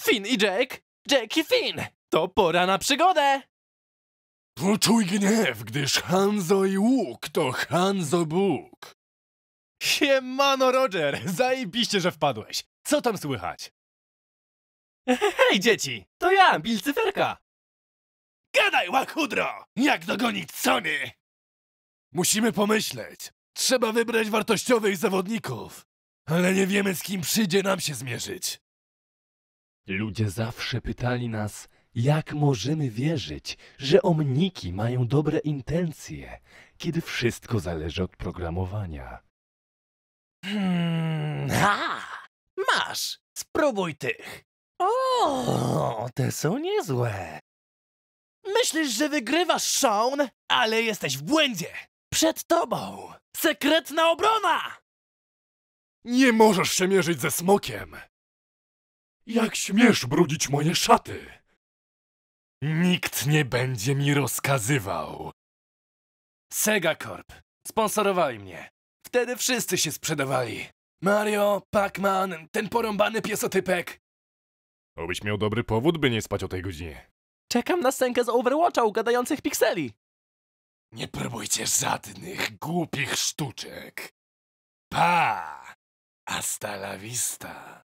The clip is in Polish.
Finn i Jake! Jake i Finn! To pora na przygodę! Poczuj gniew, gdyż Hanzo i łuk to Hanzo Bóg. Siemano, Roger! Zajebiście, że wpadłeś. Co tam słychać? Hej, dzieci! To ja, Bill Cyferka! Gadaj, łachudro! Jak dogonić Sony? Musimy pomyśleć. Trzeba wybrać wartościowych zawodników. Ale nie wiemy, z kim przyjdzie nam się zmierzyć. Ludzie zawsze pytali nas, jak możemy wierzyć, że omniki mają dobre intencje, kiedy wszystko zależy od programowania? Hmm, ha! Masz! Spróbuj tych! O, te są niezłe! Myślisz, że wygrywasz, Sean, ale jesteś w błędzie! Przed tobą! Sekretna obrona! Nie możesz się mierzyć ze smokiem! Jak śmiesz brudzić moje szaty? Nikt nie będzie mi rozkazywał. Sega Corp. Sponsorowali mnie. Wtedy wszyscy się sprzedawali. Mario, Pac-Man, ten porąbany piesotypek. Obyś miał dobry powód, by nie spać o tej godzinie. Czekam na scenkę z Overwatcha u gadających pikseli. Nie próbujcie żadnych głupich sztuczek. Pa! Hasta la vista.